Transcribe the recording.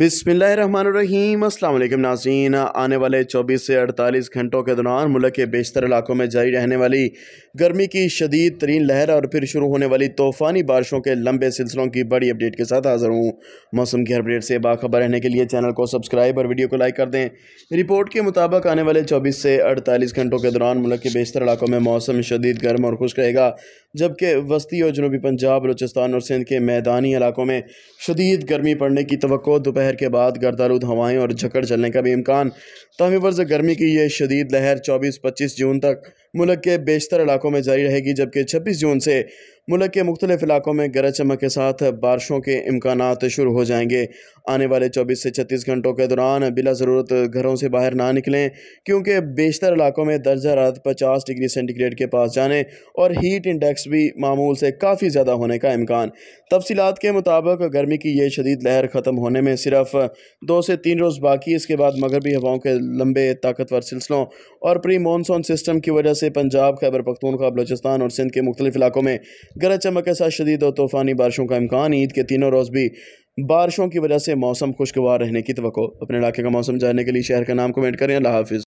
बिसमीम अल्लाम नाजीन आने वाले 24 से 48 घंटों के दौरान मुल्क के बेशतर इलाकों में जारी रहने वाली गर्मी की शदीद तरीन लहर और फिर शुरू होने वाली तूफ़ानी बारिशों के लंबे सिलसिलों की बड़ी अपडेट के साथ हाज़िर हूँ मौसम की अपडेट से बाखबर रहने के लिए चैनल को सब्सक्राइब और वीडियो को लाइक कर दें रिपोर्ट के मुताबिक आने वाले चौबीस से अड़तालीस घंटों के दौरान मुल्क के बेशतर इलाकों में मौसम शदीद गर्म और खुश्क रहेगा जबकि वस्ती और जनूबी पंजाब बलोचिस्तान और सिंध के मैदानी इलाकों में शदीद गर्मी पड़ने की तो दोपहर के बाद गर्दारूद हवाएँ और झकड़ चलने का भी इम्कान तमी वर्ज गर्मी की यह शदीद लहर चौबीस पच्चीस जून तक मुल्क के बेशतर इलाकों में जारी रहेगी जबकि छब्बीस जून से मुल्क के मुख्तलिफ इलाकों में गरज चमक के साथ बारिशों के इम्कान शुरू हो जाएंगे आने वाले चौबीस से छत्तीस घंटों के दौरान बिला ज़रूरत घरों से बाहर ना निकलें क्योंकि बेशतर इलाकों में दर्ज रात पचास डिग्री सेंटीग्रेड के पास जाने और हीट इंडेक्स भी मामूल से काफ़ी ज़्यादा होने का इम्कान तफसीत के मुताबिक गर्मी की यह शदीद लहर ख़त्म होने में सिर्फ दो से तीन रोज़ बाकी इसके बाद मगरबी हवाओं के लंबे ताकतवर सिलसिलों और प्री मानसून सिस्टम की वजह से पंजाब खैबर पखतूनखा बलोचिस्तान और सिंध के मुख्तलिफ इलाकों में गरज चमक के साथ शदीद और तूफ़ानी बारिशों का इम्कान ईद के तीनों रोज़ भी बारिशों की वजह से मौसम खुशगवार रहने की तो अपने इलाके का मौसम जानने के लिए शहर का नाम कमेंट करें अल्लाह हाफ़